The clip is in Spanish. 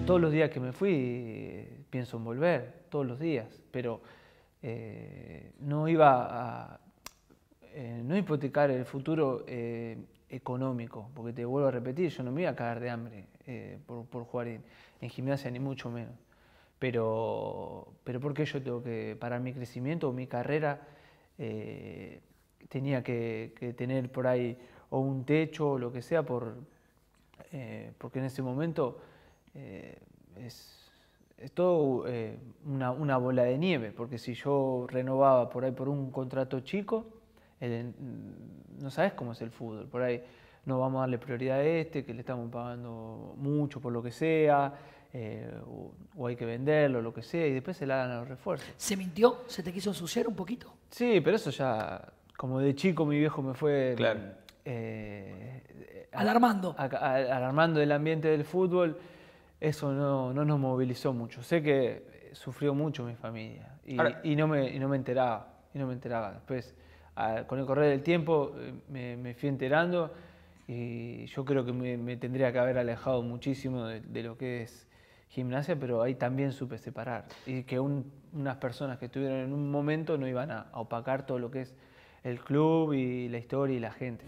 todos los días que me fui, eh, pienso en volver, todos los días, pero eh, no iba a eh, no hipotecar el futuro económico, porque te vuelvo a repetir, yo no me iba a caer de hambre por, jugar en, gimnasia, ni mucho menos. Pero, porque yo tengo que, para mi crecimiento o mi carrera, tenía que, tener por ahí o un techo o lo que sea, por, porque en ese momento eh, es, todo eh, una, bola de nieve, porque si yo renovaba por ahí por un contrato chico, mm, no sabes cómo es el fútbol, por ahí no vamos a darle prioridad a este, que le estamos pagando mucho por lo que sea, eh, o, hay que venderlo, lo que sea, y después se la dan los refuerzos. ¿Se mintió? ¿Se te quiso ensuciar un poquito? Sí, pero eso ya, como de chico mi viejo me fue... alarmando. alarmando del ambiente del fútbol eso no, nos movilizó mucho. Sé que eh, sufrió mucho mi familia y, no, me, no, me, enteraba. Y no me enteraba. Después, con el correr del tiempo, eh, me, fui enterando y yo creo que me, tendría que haber alejado muchísimo de, lo que es gimnasia, pero ahí también supe separar. Y que unas personas que estuvieron en un momento no iban a opacar todo lo que es el club y la historia y la gente.